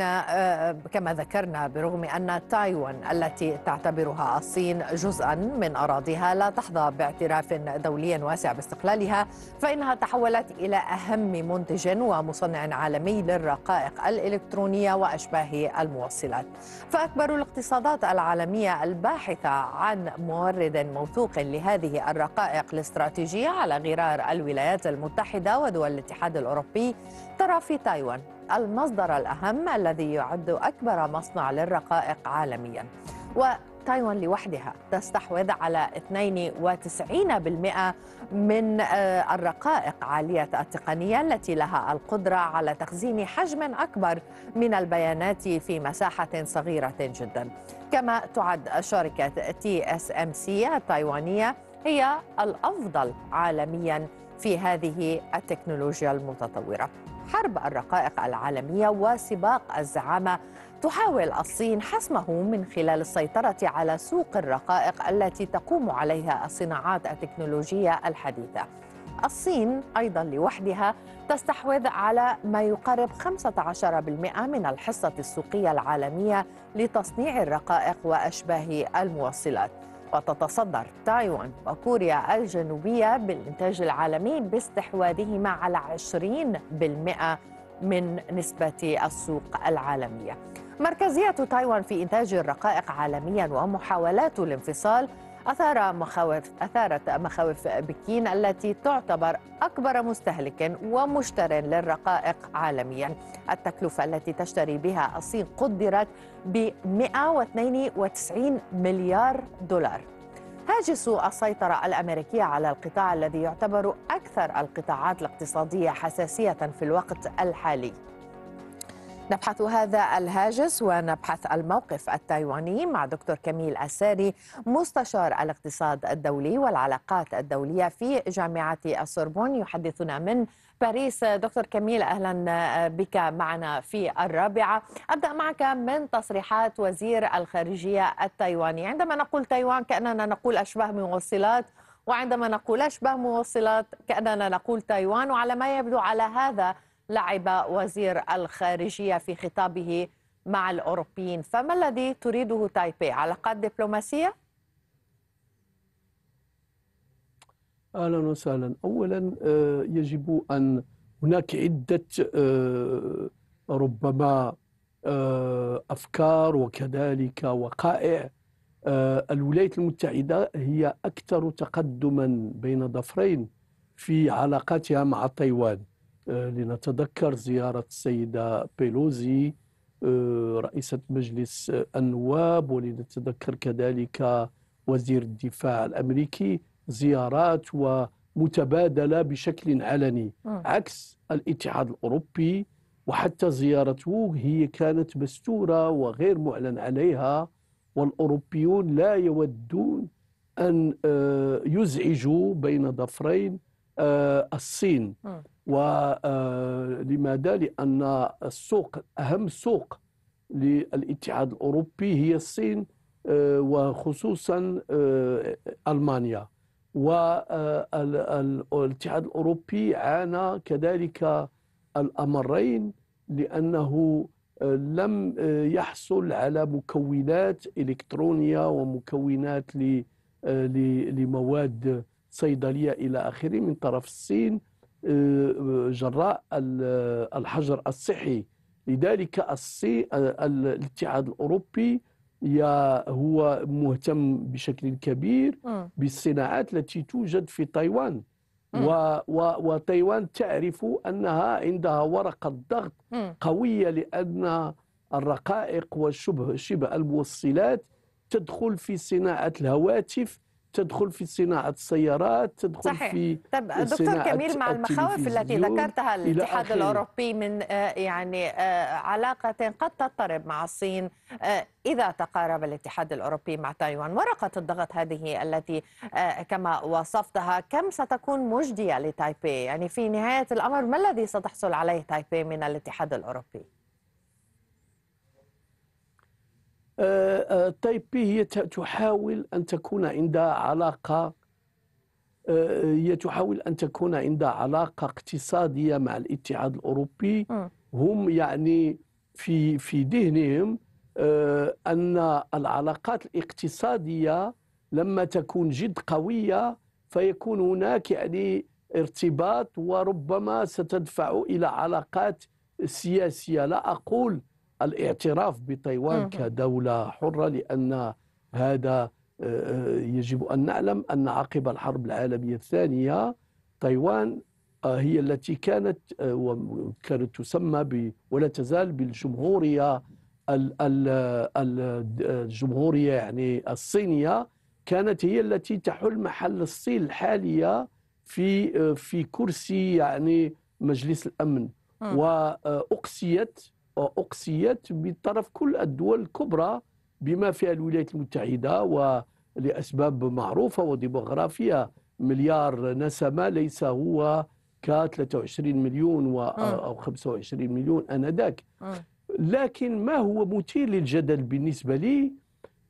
آه، كما ذكرنا برغم أن تايوان التي تعتبرها الصين جزءا من أراضيها لا تحظى باعتراف دولي واسع باستقلالها فإنها تحولت إلى أهم منتج ومصنع عالمي للرقائق الإلكترونية وأشباه الموصلات فأكبر الاقتصادات العالمية الباحثة عن مورد موثوق لهذه الرقائق الاستراتيجية على غرار الولايات المتحدة ودول الاتحاد الأوروبي ترى في تايوان المصدر الأهم الذي يعد أكبر مصنع للرقائق عالمياً وتايوان لوحدها تستحوذ على 92% من آه، الرقائق عالية التقنية التي لها القدرة على تخزين حجم أكبر من البيانات في مساحة صغيرة جدا كما تعد شركة تي اس ام سي التايوانية هي الأفضل عالمياً في هذه التكنولوجيا المتطوره حرب الرقائق العالمية وسباق الزعامة تحاول الصين حسمه من خلال السيطرة على سوق الرقائق التي تقوم عليها الصناعات التكنولوجية الحديثة. الصين أيضا لوحدها تستحوذ على ما يقارب 15% من الحصة السوقية العالمية لتصنيع الرقائق وأشباه الموصلات. وتتصدر تايوان وكوريا الجنوبية بالإنتاج العالمي باستحواذهما على 20% من نسبة السوق العالمية مركزية تايوان في إنتاج الرقائق عالميا ومحاولات الانفصال أثار مخاوف أثارت مخاوف بكين التي تعتبر أكبر مستهلك ومشتر للرقائق عالميا التكلفة التي تشتري بها الصين قدرت ب 192 مليار دولار هاجس السيطرة الأمريكية على القطاع الذي يعتبر أكثر القطاعات الاقتصادية حساسية في الوقت الحالي نبحث هذا الهاجس ونبحث الموقف التايواني مع دكتور كميل أساري مستشار الاقتصاد الدولي والعلاقات الدولية في جامعة السوربون يحدثنا من باريس دكتور كميل أهلا بك معنا في الرابعة أبدأ معك من تصريحات وزير الخارجية التايواني عندما نقول تايوان كأننا نقول أشباه موصلات وعندما نقول أشبه موصلات كأننا نقول تايوان وعلى ما يبدو على هذا لعب وزير الخارجية في خطابه مع الأوروبيين فما الذي تريده تايبي علاقات دبلوماسية؟ أهلا وسهلا أولا آه، يجب أن هناك عدة آه، ربما آه، أفكار وكذلك وقائع الولايات المتحدة هي أكثر تقدما بين ضفرين في علاقاتها مع تايوان آه، لنتذكر زيارة السيدة بيلوزي آه، رئيسة مجلس النواب ولنتذكر كذلك وزير الدفاع الأمريكي زيارات ومتبادلة بشكل علني آه. عكس الاتحاد الأوروبي وحتى زيارته هي كانت مستورة وغير معلن عليها والأوروبيون لا يودون أن يزعجوا بين ضفرين آه، الصين ولماذا آه، لأن السوق أهم سوق للاتحاد الأوروبي هي الصين آه، وخصوصا ألمانيا والاتحاد الأوروبي عانى كذلك الأمرين لأنه لم يحصل على مكونات إلكترونية ومكونات لمواد صيدلية إلى آخره من طرف الصين آه، آه، جراء آه، الحجر الصحي لذلك الصين الاتحاد الأوروبي يا هو مهتم بشكل كبير بالصناعات التي توجد في تايوان و و وتايوان تعرف انها عندها ورقه ضغط قويه لان الرقائق وشبه شبه الموصلات تدخل في صناعه الهواتف تدخل في صناعة السيارات تدخل صحيح. في طب دكتور كميل مع المخاوف التي ذكرتها الاتحاد الأوروبي من آه، يعني آه، علاقة قد تضطرب مع الصين آه، إذا تقارب الاتحاد الأوروبي مع تايوان ورقة الضغط هذه التي كما وصفتها كم ستكون مجدية لتايبي يعني في نهاية الأمر ما الذي ستحصل عليه تايبي من الاتحاد الأوروبي؟ آه، آه، تايبي بي آه، هي تحاول أن تكون عندها علاقة هي تحاول أن تكون عندها علاقة اقتصادية مع الاتحاد الأوروبي هم يعني في في ذهنهم أن العلاقات الاقتصادية لما تكون جد قوية فيكون هناك يعني ارتباط وربما ستدفع إلى علاقات سياسية لا أقول الاعتراف بتايوان كدولة حرة لأن هذا آه، آه، يجب أن نعلم أن عقب الحرب العالمية الثانية تايوان آه، هي التي كانت وكانت تسمى ب ولا تزال بالجمهورية الجمهورية يعني الصينية كانت هي التي تحل محل الصين الحالية في في كرسي يعني مجلس الأمن وأقسيت أقصيت من طرف كل الدول الكبرى بما فيها الولايات المتحدة ولأسباب معروفة وديموغرافية مليار نسمة ليس هو ك 23 مليون و آه. أو 25 مليون آنذاك آه. لكن ما هو مثير للجدل بالنسبة لي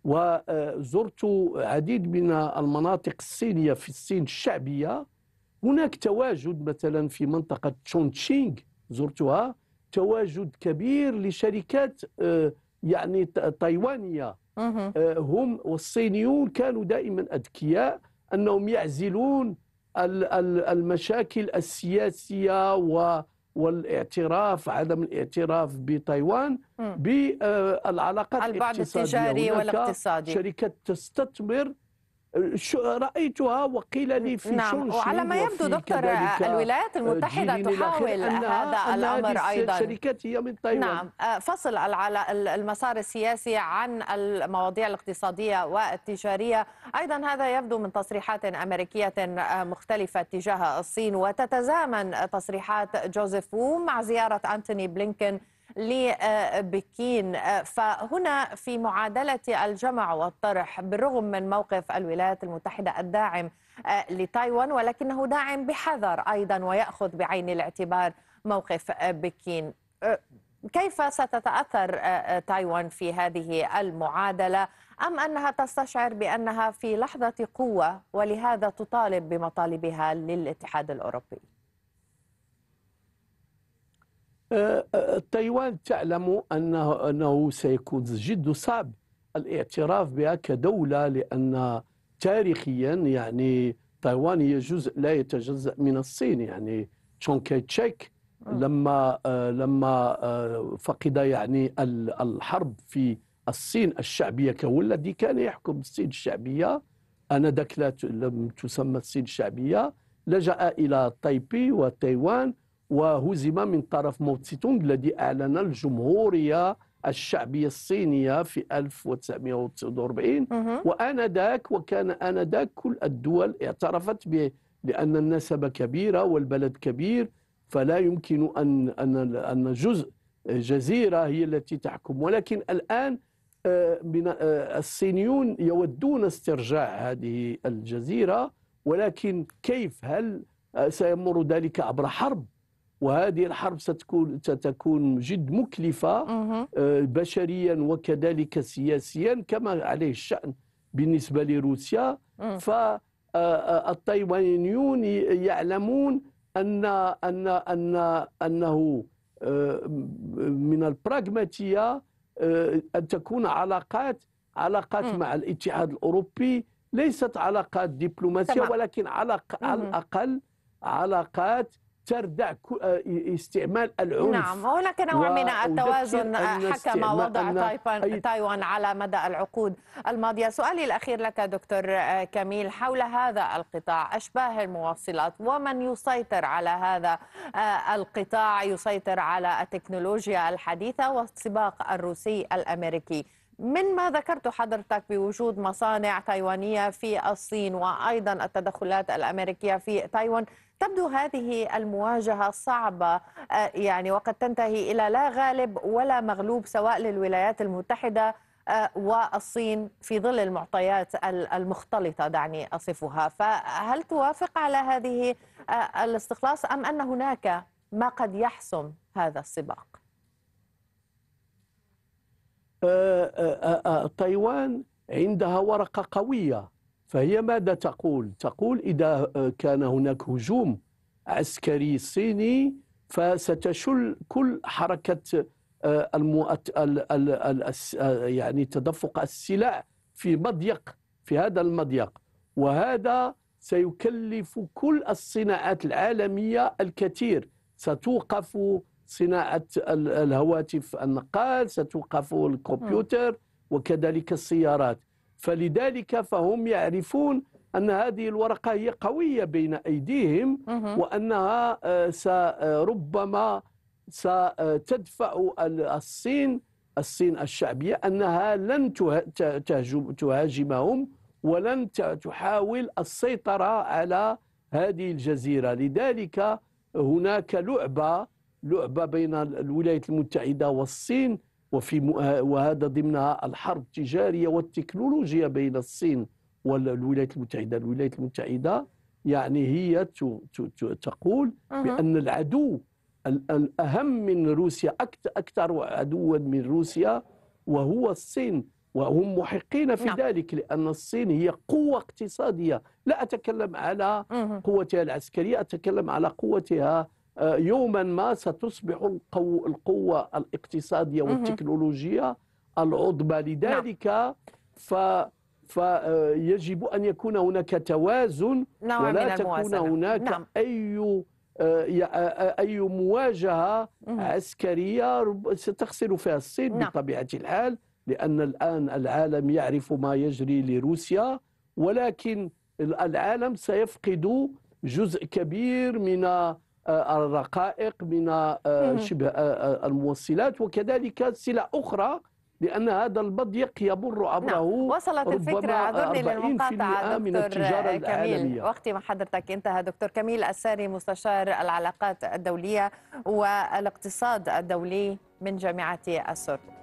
وزرت عديد من المناطق الصينية في الصين الشعبية هناك تواجد مثلا في منطقة تشونتشينغ زرتها تواجد كبير لشركات آه، يعني تايوانيه آه، هم والصينيون كانوا دائما اذكياء انهم يعزلون المشاكل السياسيه و والاعتراف عدم الاعتراف بتايوان بالعلاقات آه، الاقتصاديه البعد التجاري والاقتصادي شركات تستثمر رأيتها وقيل لي في نعم وعلى ما يبدو دكتور الولايات المتحدة تحاول هذا الأمر أيضا الشركات هي من تايوان نعم آه، فصل المسار السياسي عن المواضيع الاقتصادية والتجارية أيضا هذا يبدو من تصريحات أمريكية آه، مختلفة تجاه الصين وتتزامن تصريحات جوزيف وو مع زيارة أنتوني بلينكن لبكين فهنا في معادلة الجمع والطرح بالرغم من موقف الولايات المتحدة الداعم آه، لتايوان ولكنه داعم بحذر أيضا ويأخذ بعين الاعتبار موقف آه، بكين أه، كيف ستتأثر تايوان في هذه المعادلة أم أنها تستشعر بأنها في لحظة قوة ولهذا تطالب بمطالبها للاتحاد الأوروبي؟ آه، آه، تايوان تعلم أنه, أنه سيكون جد صعب الاعتراف بها كدولة لأن تاريخيا يعني تايوان هي جزء لا يتجزأ من الصين يعني تشون كاي تشيك آه. لما لما فقد يعني الحرب في الصين الشعبية الذي كان يحكم الصين الشعبية أنا لم تسمى الصين الشعبية لجأ إلى تايبي وتايوان وهزم من طرف سيتونغ الذي أعلن الجمهورية الشعبية الصينية في 1949 وآنذاك وكان آنذاك كل الدول اعترفت به لأن النسبة كبيرة والبلد كبير فلا يمكن أن أن أن جزء جزيرة هي التي تحكم ولكن الآن آه، آه، الصينيون يودون استرجاع هذه الجزيرة ولكن كيف هل آه، سيمر ذلك عبر حرب وهذه الحرب ستكون ستكون جد مكلفه آه، بشريا وكذلك سياسيا كما عليه الشان بالنسبه لروسيا فالتايوانيون آه، آه، يعلمون ان ان ان انه من البراغماتيه ان تكون علاقات علاقات مع الاتحاد الاوروبي ليست علاقات دبلوماسيه ولكن على على الاقل علاقات تردع آه، استعمال العنف نعم هناك نوع من التوازن آه، حكم وضع تايوان تايوان على مدى العقود الماضيه سؤالي الاخير لك دكتور آه، كميل حول هذا القطاع اشباه المواصلات ومن يسيطر على هذا القطاع يسيطر على التكنولوجيا الحديثه والسباق الروسي الامريكي من ما ذكرت حضرتك بوجود مصانع تايوانية في الصين وأيضا التدخلات الأمريكية في تايوان تبدو هذه المواجهة صعبة آه، يعني وقد تنتهي إلى لا غالب ولا مغلوب سواء للولايات المتحدة آه، والصين في ظل المعطيات المختلطة دعني أصفها فهل توافق على هذه آه، الاستخلاص أم أن هناك ما قد يحسم هذا السباق؟ تايوان عندها ورقة قوية فهي ماذا تقول؟ تقول إذا كان هناك هجوم عسكري صيني فستشل كل حركة آه، المؤت... ال... ال... ال... آه، يعني تدفق السلع في مضيق في هذا المضيق وهذا سيكلف كل الصناعات العالمية الكثير ستوقف صناعة الهواتف النقال ستوقف الكمبيوتر وكذلك السيارات فلذلك فهم يعرفون أن هذه الورقة هي قوية بين أيديهم وأنها آه، آه، ربما ستدفع الصين الصين الشعبية أنها لن تهاجمهم ولن تحاول السيطرة على هذه الجزيرة لذلك هناك لعبة لعبة بين الولايات المتحدة والصين وفي وهذا ضمنها الحرب التجارية والتكنولوجيا بين الصين والولايات المتحدة الولايات المتحدة يعني هي تقول بأن العدو الأهم من روسيا أكثر عدوا من روسيا وهو الصين وهم محقين في نعم. ذلك لأن الصين هي قوة اقتصاديه لا أتكلم على قوتها العسكرية أتكلم على قوتها آه، يوما ما ستصبح القوة الاقتصادية والتكنولوجية العظمى نعم. لذلك ف فيجب أن يكون هناك توازن ولا تكون هناك نعم. أي آه، آه، أي مواجهة عسكرية ستخسر فيها الصين نعم. بطبيعة الحال لأن الآن العالم يعرف ما يجري لروسيا ولكن العالم سيفقد جزء كبير من آه، الرقائق من آه، شبه آه، الموصلات وكذلك سلع أخرى لأن هذا البضيق يمر عبره نعم. وصلت الفكرة عذرني للمقاطعة دكتور كميل وقتي مع حضرتك انتهى دكتور كميل الساري مستشار العلاقات الدولية والاقتصاد الدولي من جامعة السوربون